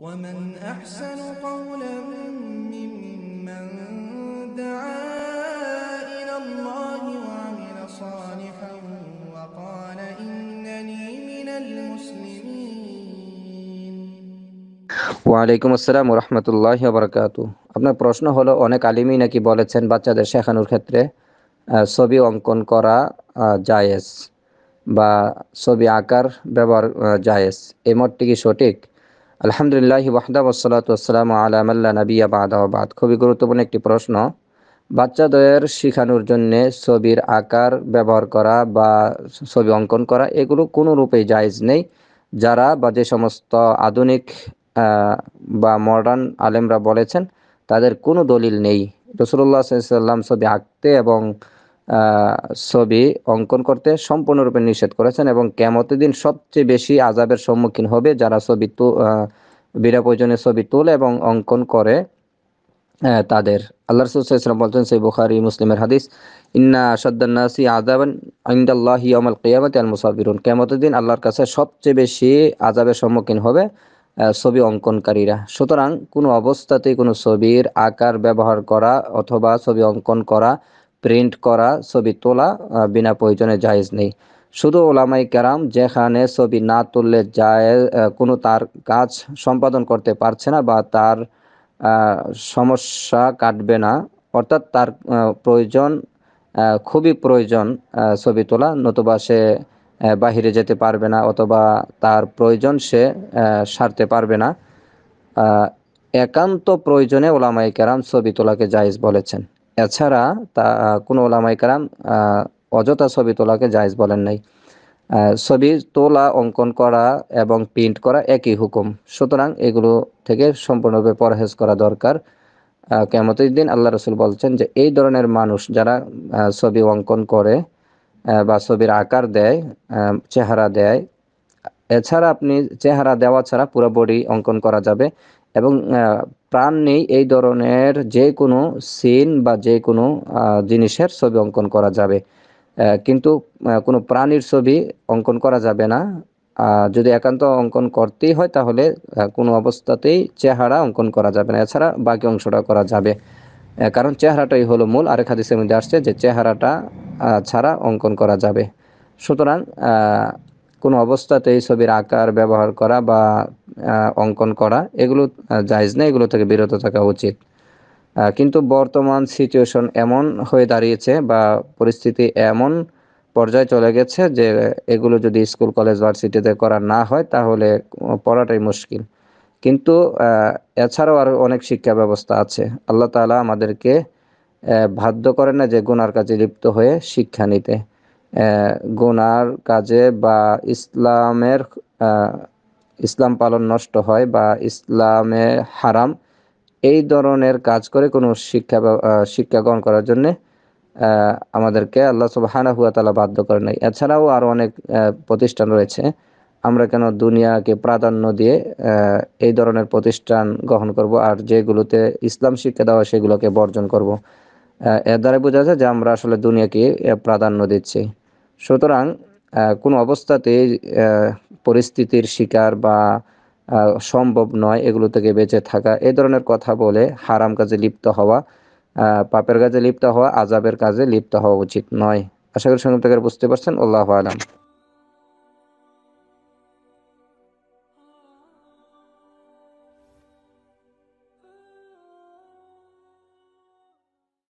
ومن أحسن قولا ممن دعا إلى الله وعمل صالحا وقال إنني من المسلمين ওয়ালাইকুম আসসালাম রহমতুল্লাহ বরকাত আপনার প্রশ্ন হলো অনেক আলিমই নাকি বলেছেন বাচ্চাদের শেখানোর ক্ষেত্রে ছবি অঙ্কন করা জায়েজ বা ছবি আঁকার ব্যবহার জায়েজ এই মতটি কি সঠিক আলহামদুলিল্লাহ ওয়াহদা ওসালাতাম আলামাল্লা আবাদ আবাদ খুবই গুরুত্বপূর্ণ একটি প্রশ্ন বাচ্চাদের শিখানোর জন্য ছবির আকার ব্যবহার করা বা ছবি অঙ্কন করা এগুলো কোনো রূপে জায়জ নেই যারা বা যে সমস্ত আধুনিক বা মডার্ন আলেমরা বলেছেন তাদের কোনো দলিল নেই রসুল্লাহ সাল্লাম ছবি আঁকতে এবং ছবি অঙ্কন করতে সম্পূর্ণরূপে নিষেধ করেছেন এবং কেমতের দিন সবচেয়ে বেশি আজাবের সম্মুখীন হবে যারা ছবি তো বিনা প্রয়োজনে ছবি তোলে এবং অঙ্কন করে তাদের আল্লাহ রসুলাম বলছেন সেই বুখারি মুসলিমের হাদিস ইন্না সদ্দান্নাসি আজাবান আইন্দাল্লাহ ইয়ামাল কিয়ামত আল মুসাবিরুন কেমতের দিন আল্লাহর কাছে সবচেয়ে বেশি আজাবের সম্মুখীন হবে ছবি অঙ্কনকারীরা সুতরাং কোনো অবস্থাতেই কোনো ছবির আকার ব্যবহার করা অথবা ছবি অঙ্কন করা প্রিন্ট করা ছবি তোলা বিনা প্রয়োজনে জায়েজ নেই শুধু ওলামাই কেরাম যেখানে ছবি না তুললে যায় কোনো তার কাজ সম্পাদন করতে পারছে না বা তার সমস্যা কাটবে না অর্থাৎ তার প্রয়োজন খুবই প্রয়োজন ছবি তোলা নতুবা সে বাহিরে যেতে পারবে না অথবা তার প্রয়োজন সে সারতে পারবে না একান্ত প্রয়োজনে ওলামাই কেরাম ছবি তোলাকে জায়েজ বলেছেন এছাড়া তা কোনো ওলামাইকারাম অযথা ছবি তোলাকে জায়জ বলেন নাই ছবি তোলা অঙ্কন করা এবং প্রিন্ট করা একই হুকুম সুতরাং এগুলো থেকে সম্পূর্ণরূপে পরহেজ করা দরকার কেমত দিন আল্লাহ রসুল বলছেন যে এই ধরনের মানুষ যারা ছবি অঙ্কন করে বা ছবির আকার দেয় চেহারা দেয় এছাড়া আপনি চেহারা দেওয়া ছাড়া পুরো বডি অঙ্কন করা যাবে এবং প্রাণ নেই এই ধরনের যে কোনো সিন বা যে কোনো জিনিসের ছবি অঙ্কন করা যাবে কিন্তু কোনো প্রাণীর ছবি অঙ্কন করা যাবে না যদি একান্ত অঙ্কন করতেই হয় তাহলে কোনো অবস্থাতেই চেহারা অঙ্কন করা যাবে না এছাড়া বাকি অংশটা করা যাবে কারণ চেহারাটাই হলো মূল আরেক হাদিসের মধ্যে আসছে যে চেহারাটা ছাড়া অঙ্কন করা যাবে সুতরাং কোনো অবস্থাতেই ছবির আকার ব্যবহার করা বা অঙ্কন করা এগুলো জায়জ না এগুলো থেকে বিরত থাকা উচিত কিন্তু বর্তমান সিচুয়েশন এমন হয়ে দাঁড়িয়েছে বা পরিস্থিতি এমন পর্যায়ে চলে গেছে যে এগুলো যদি স্কুল কলেজ ভার্সিটিতে করা না হয় তাহলে পড়াটাই মুশকিল কিন্তু এছাড়াও আরও অনেক শিক্ষা ব্যবস্থা আছে আল্লাহ তালা আমাদেরকে বাধ্য করে না যে গুনার কাজে লিপ্ত হয়ে শিক্ষা নিতে গুনার কাজে বা ইসলামের ইসলাম পালন নষ্ট হয় বা ইসলামে হারাম এই ধরনের কাজ করে কোনো শিক্ষা শিক্ষা গ্রহণ করার জন্যে আমাদেরকে আল্লাহ হানা হুয়া তালা বাধ্য করে নাই এছাড়াও আরও অনেক প্রতিষ্ঠান রয়েছে আমরা কেন দুনিয়াকে প্রাধান্য দিয়ে এই ধরনের প্রতিষ্ঠান গ্রহণ করব আর যেগুলোতে ইসলাম শিক্ষা দেওয়া সেগুলোকে বর্জন করব। এর দ্বারা বোঝা যায় যে আমরা আসলে দুনিয়াকে প্রাধান্য দিচ্ছি সুতরাং কোনো অবস্থাতে পরিস্থিতির শিকার বা সম্ভব নয় এগুলো থেকে বেঁচে থাকা এ ধরনের কথা বলে হারাম কাজে লিপ্ত হওয়া পাপের কাজে লিপ্ত হওয়া আজাবের কাজে লিপ্ত হওয়া উচিত নয় আশা করি সঙ্গে বুঝতে পারছেন আল্লাহ আলম